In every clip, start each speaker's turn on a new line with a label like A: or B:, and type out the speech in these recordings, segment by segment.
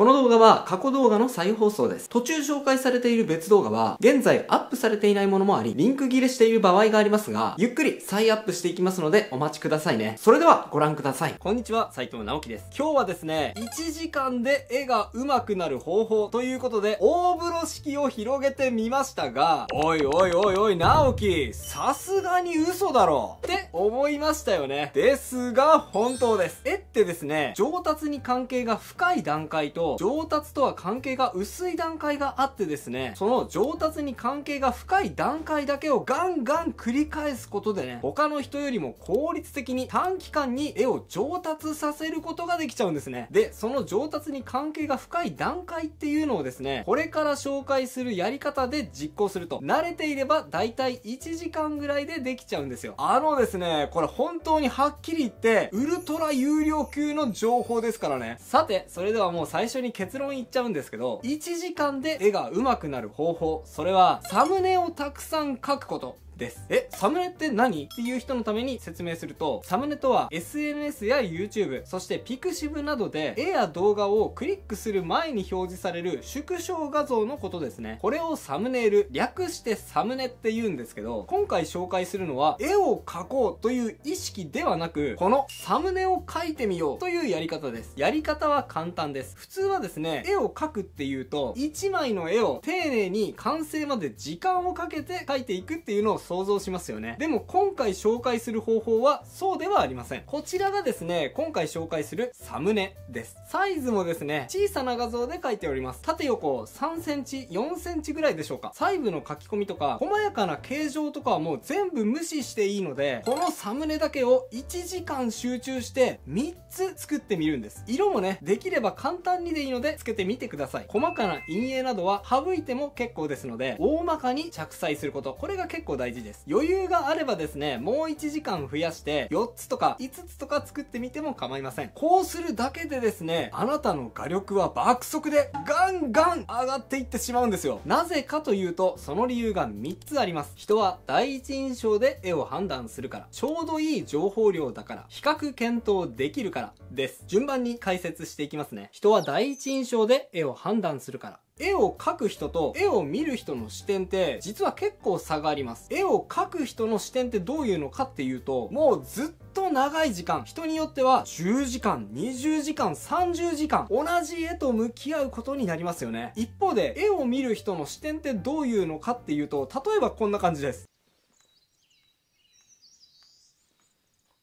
A: この動画は過去動画の再放送です。途中紹介されている別動画は、現在アップされていないものもあり、リンク切れしている場合がありますが、ゆっくり再アップしていきますのでお待ちくださいね。それではご覧ください。こんにちは、斉藤直樹です。今日はですね、1時間で絵が上手くなる方法ということで、大風呂敷を広げてみましたが、おいおいおいおい、直樹、さすがに嘘だろって思いましたよね。ですが、本当です。絵ってですね、上達に関係が深い段階と、上達とは関係が薄い段階があってですね、その上達に関係が深い段階だけをガンガン繰り返すことでね、他の人よりも効率的に短期間に絵を上達させることができちゃうんですね。で、その上達に関係が深い段階っていうのをですね、これから紹介するやり方で実行すると、慣れていれば大体1時間ぐらいでできちゃうんですよ。あのですね、これ本当にはっきり言って、ウルトラ有料級の情報ですからね。さて、それではもう最初に結論言っちゃうんですけど、1時間で絵が上手くなる方法、それはサムネをたくさん描くことですえサムネって何っていう人のために説明するとサムネとは SNS や YouTube そして Pixiv などで絵や動画をクリックする前に表示される縮小画像のことですねこれをサムネイル略してサムネって言うんですけど今回紹介するのは絵を描こうという意識ではなくこのサムネを描いてみようというやり方ですやり方は簡単です普通はですね絵を描くっていうと1枚の絵を丁寧に完成まで時間をかけて描いていくっていうのを想像しますよね。でも今回紹介する方法はそうではありません。こちらがですね、今回紹介するサムネです。サイズもですね、小さな画像で書いております。縦横3センチ、4センチぐらいでしょうか。細部の書き込みとか、細やかな形状とかはもう全部無視していいので、このサムネだけを1時間集中して3つ作ってみるんです。色もね、できれば簡単にでいいのでつけてみてください。細かな陰影などは省いても結構ですので、大まかに着彩すること。これが結構大事です。余裕があればですね、もう1時間増やして、4つとか5つとか作ってみても構いません。こうするだけでですね、あなたの画力は爆速でガンガン上がっていってしまうんですよ。なぜかというと、その理由が3つあります。人は第一印象で絵を判断するから、ちょうどいい情報量だから、比較検討できるからです。順番に解説していきますね。人は第一印象で絵を判断するから、絵を描く人と絵を見る人の視点って実は結構差があります。絵を描く人の視点ってどういうのかっていうと、もうずっと長い時間、人によっては10時間、20時間、30時間、同じ絵と向き合うことになりますよね。一方で、絵を見る人の視点ってどういうのかっていうと、例えばこんな感じです。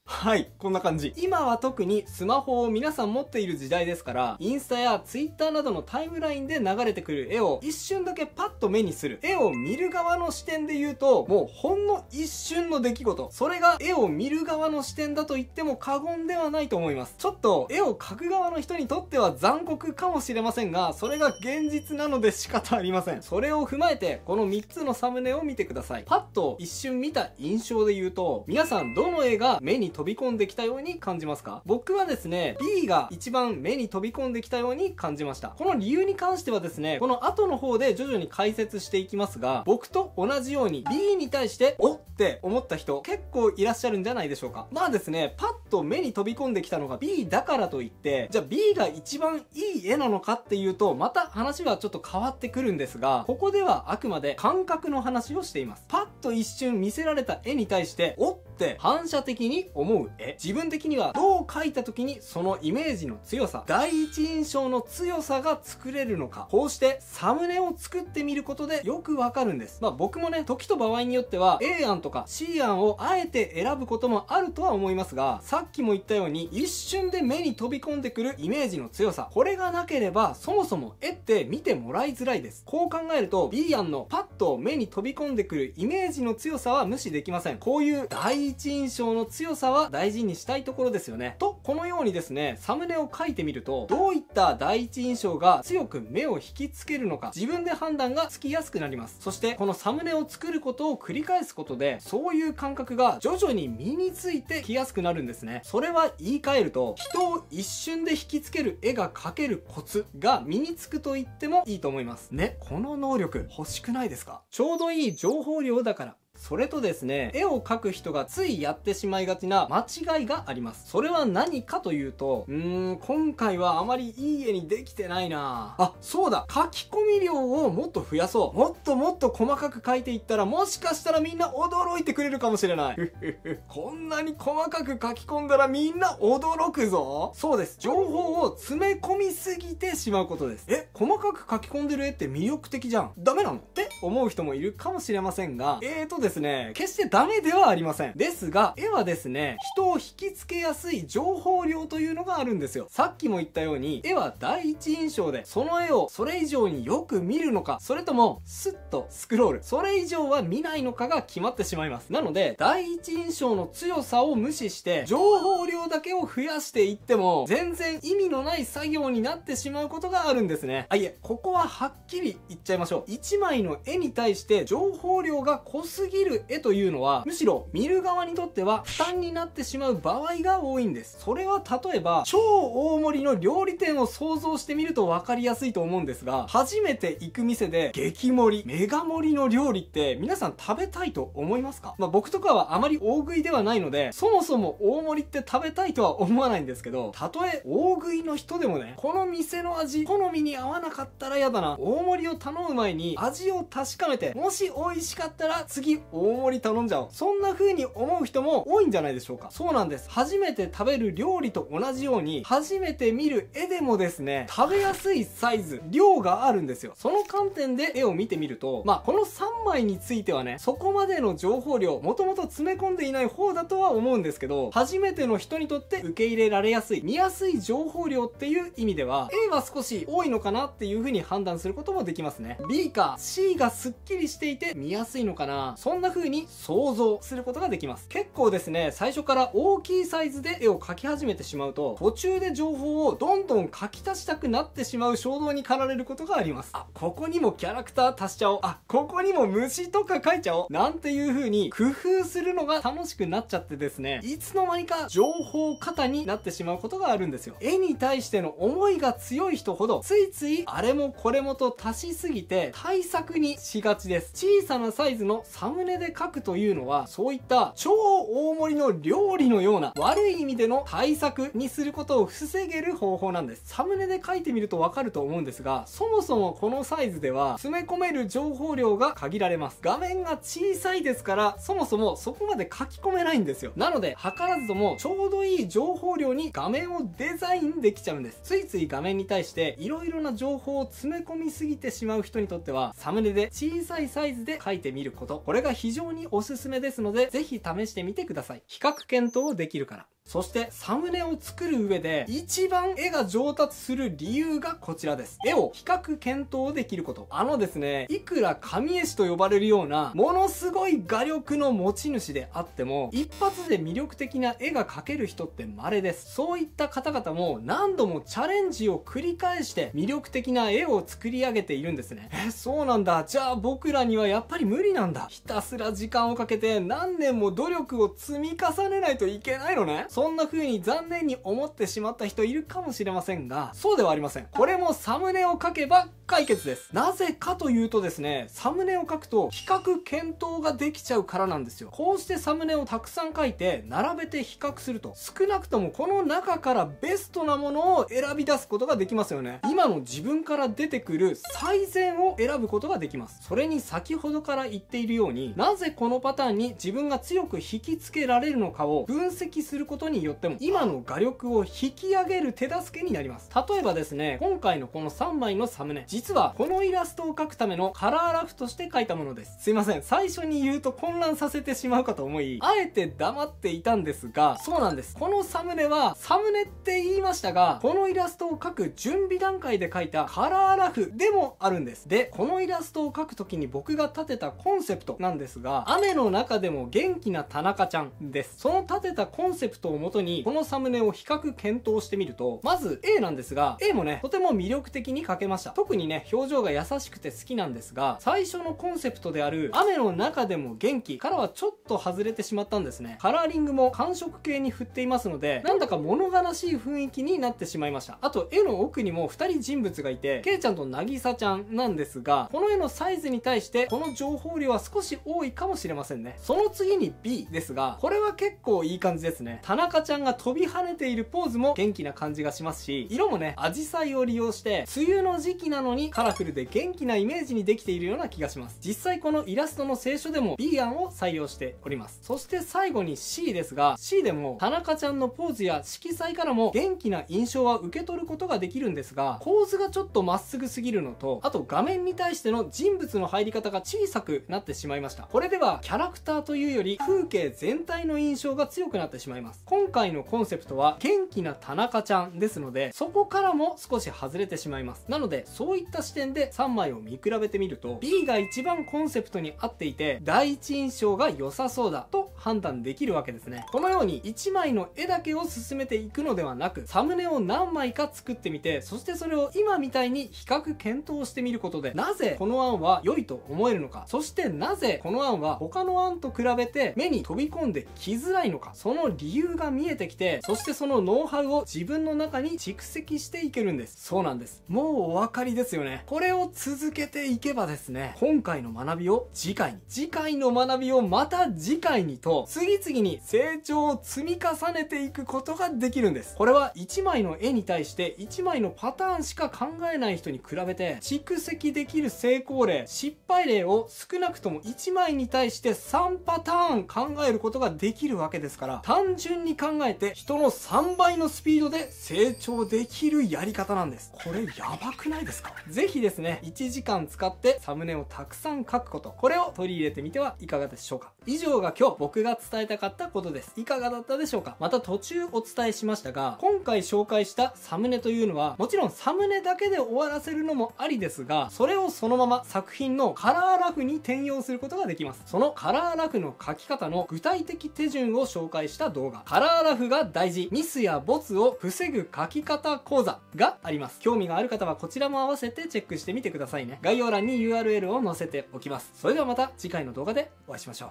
A: はい、こんな感じ。今は特にスマホを皆さん持っている時代ですから、インスタやツイッターなどのタイムラインで流れてくる絵を一瞬だけパッと目にする。絵を見る側の視点で言うと、もうほんの一瞬の出来事。それが絵を見る側の視点だと言っても過言ではないと思います。ちょっと絵を描く側の人にとっては残酷かもしれませんが、それが現実なので仕方ありません。それを踏まえて、この3つのサムネを見てください。パッと一瞬見た印象で言うと、皆さんどの絵が目に飛び込んできたように感じますか僕はですね B が一番目に飛び込んできたように感じましたこの理由に関してはですねこの後の方で徐々に解説していきますが僕と同じように B に対しておって思った人結構いらっしゃるんじゃないでしょうかまあですねパッと目に飛び込んできたのが B だからといってじゃあ B が一番いい絵なのかっていうとまた話はちょっと変わってくるんですがここではあくまで感覚の話をしていますパッと一瞬見せられた絵に対しておっって反射的に思う絵自分的にはどう描いた時にそのイメージの強さ第一印象の強さが作れるのかこうしてサムネを作ってみることでよくわかるんですまあ僕もね時と場合によっては A 案とか C 案をあえて選ぶこともあるとは思いますがさっきも言ったように一瞬で目に飛び込んでくるイメージの強さこれがなければそもそも絵って見てもらいづらいですこう考えると B 案のパッと目に飛び込んでくるイメージの強さは無視できませんこういう第第一印象の強さは大事にしたいところですよね。と、このようにですね、サムネを書いてみると、どういった第一印象が強く目を引きつけるのか、自分で判断がつきやすくなります。そして、このサムネを作ることを繰り返すことで、そういう感覚が徐々に身についてきやすくなるんですね。それは言い換えると、人を一瞬で引きつける絵が描けるコツが身につくと言ってもいいと思います。ね、この能力欲しくないですかちょうどいい情報量だからそれとですね、絵を描く人がついやってしまいがちな間違いがあります。それは何かというと、うーん、今回はあまりいい絵にできてないなあ、そうだ、書き込み量をもっと増やそう。もっともっと細かく描いていったら、もしかしたらみんな驚いてくれるかもしれない。こんなに細かく書き込んだらみんな驚くぞ。そうです。情報を詰め込みすぎてしまうことです。え、細かく書き込んでる絵って魅力的じゃん。ダメなのって思う人もいるかもしれませんが、えーとですねですね、決してダメではありません。ですが、絵はですね、人を引きつけやすい情報量というのがあるんですよ。さっきも言ったように、絵は第一印象で、その絵をそれ以上によく見るのか、それとも、スッとスクロール、それ以上は見ないのかが決まってしまいます。なので、第一印象の強さを無視して、情報量だけを増やしていっても、全然意味のない作業になってしまうことがあるんですね。あ、いえ、ここははっきり言っちゃいましょう。1枚の絵に対して情報量が濃すぎぎる絵というのはむしろ見る側にとっては負担になってしまう場合が多いんですそれは例えば超大盛りの料理店を想像してみると分かりやすいと思うんですが初めて行く店で激盛りメガ盛りの料理って皆さん食べたいと思いますか、まあ、僕とかはあまり大食いではないのでそもそも大盛りって食べたいとは思わないんですけどたとえ大食いの人でもねこの店の味好みに合わなかったら嫌だな大盛りを頼む前に味を確かめてもし美味しかったら次大盛り頼んじゃおう。そんな風に思う人も多いんじゃないでしょうか。そうなんです。初めて食べる料理と同じように、初めて見る絵でもですね、食べやすいサイズ、量があるんですよ。その観点で絵を見てみると、まあ、この3枚についてはね、そこまでの情報量、もともと詰め込んでいない方だとは思うんですけど、初めての人にとって受け入れられやすい、見やすい情報量っていう意味では、A は少し多いのかなっていう風に判断することもできますね。B か C がスッキリしていて見やすいのかな。そんんな風に想像することができます結構ですね最初から大きいサイズで絵を描き始めてしまうと途中で情報をどんどん書き足したくなってしまう衝動に駆られることがありますあここにもキャラクター足しちゃおうあここにも虫とか描いちゃおうなんていう風に工夫するのが楽しくなっちゃってですねいつの間にか情報過多になってしまうことがあるんですよ絵に対しての思いが強い人ほどついついあれもこれもと足しすぎて対策にしがちです小さなサイズのサムネ舟で書くというのは、そういった超大盛りの料理のような悪い意味での対策にすることを防げる方法なんです。サムネで書いてみるとわかると思うんですが、そもそもこのサイズでは詰め込める情報量が限られます。画面が小さいですから、そもそもそこまで書き込めないんですよ。なので、図らずともちょうどいい情報量に画面をデザインできちゃうんです。ついつい画面に対して色々な情報を詰め込みすぎてしまう人にとっては、サムネで小さいサイズで書いてみること。これが非常におすすめですので、ぜひ試してみてください。比較検討できるから。そしてサムネを作る上で一番絵が上達する理由がこちらです。絵を比較検討できること。あのですね、いくら神絵師と呼ばれるようなものすごい画力の持ち主であっても一発で魅力的な絵が描ける人って稀です。そういった方々も何度もチャレンジを繰り返して魅力的な絵を作り上げているんですね。え、そうなんだ。じゃあ僕らにはやっぱり無理なんだ。ひたすら時間をかけて何年も努力を積み重ねないといけないのね。そんな風に残念に思ってしまった人いるかもしれませんが、そうではありません。これもサムネを書けば解決です。なぜかというとですね、サムネを書くと比較検討ができちゃうからなんですよ。こうしてサムネをたくさん書いて、並べて比較すると、少なくともこの中からベストなものを選び出すことができますよね。今の自分から出てくる最善を選ぶことができます。それに先ほどから言っているように、なぜこのパターンに自分が強く引きつけられるのかを分析することによっても、今の画力を引き上げる手助けになります。例えばですね、今回のこの3枚のサムネ、実はこのイラストを描くためのカラーラフとして描いたものですすいません最初に言うと混乱させてしまうかと思いあえて黙っていたんですがそうなんですこのサムネはサムネって言いましたがこのイラストを描く準備段階で描いたカラーラフでもあるんですでこのイラストを描く時に僕が立てたコンセプトなんですが雨の中でも元気な田中ちゃんですその立てたコンセプトをもとにこのサムネを比較検討してみるとまず A なんですが A もねとても魅力的に描けました特にね、表情が優しくて好きなんですが、最初のコンセプトである雨の中でも元気からはちょっと外れてしまったんですね。カラーリングも寒色系に振っていますので、なんだか物悲しい雰囲気になってしまいました。あと、絵の奥にも2人人物がいて、ケイちゃんとなぎさちゃんなんですが、この絵のサイズに対して、この情報量は少し多いかもしれませんね。その次に B ですが、これは結構いい感じですね。田中ちゃんが飛び跳ねているポーズも元気な感じがしますし、色もね、アジサイを利用して、梅雨の時期なのににカラフルで元気なイメージにできているような気がします実際このイラストの聖書でもビーガンを採用しておりますそして最後に C ですが C でも田中ちゃんのポーズや色彩からも元気な印象は受け取ることができるんですが構図がちょっとまっすぐすぎるのとあと画面に対しての人物の入り方が小さくなってしまいましたこれではキャラクターというより風景全体の印象が強くなってしまいます今回のコンセプトは元気な田中ちゃんですのでそこからも少し外れてしまいますなのでそういっった視点で3枚を見比べてみると B が一番コンセプトに合っていて第一印象が良さそうだと判断できるわけですねこのように1枚の絵だけを進めていくのではなくサムネを何枚か作ってみてそしてそれを今みたいに比較検討してみることでなぜこの案は良いと思えるのかそしてなぜこの案は他の案と比べて目に飛び込んできづらいのかその理由が見えてきてそしてそのノウハウを自分の中に蓄積していけるんですそうなんですもうお分かりですよよね。これを続けていけばですね、今回の学びを次回に、次回の学びをまた次回にと、次々に成長を積み重ねていくことができるんです。これは1枚の絵に対して1枚のパターンしか考えない人に比べて、蓄積できる成功例、失敗例を少なくとも1枚に対して3パターン考えることができるわけですから、単純に考えて人の3倍のスピードで成長できるやり方なんです。これやばくないですかぜひですね、1時間使ってサムネをたくさん書くこと、これを取り入れてみてはいかがでしょうか。以上が今日僕が伝えたかったことです。いかがだったでしょうかまた途中お伝えしましたが、今回紹介したサムネというのは、もちろんサムネだけで終わらせるのもありですが、それをそのまま作品のカラーラフに転用することができます。そのカラーラフの書き方の具体的手順を紹介した動画、カラーラフが大事、ミスやボツを防ぐ書き方講座があります。興味がある方はこちらも合わせせてチェックしてみてくださいね。概要欄に URL を載せておきます。それではまた次回の動画でお会いしましょ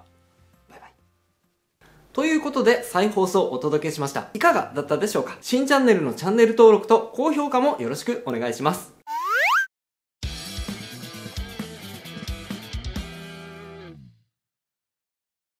A: う。ババイイ。ということで、再放送をお届けしました。いかがだったでしょうか新チャンネルのチャンネル登録と高評価もよろしくお願いします。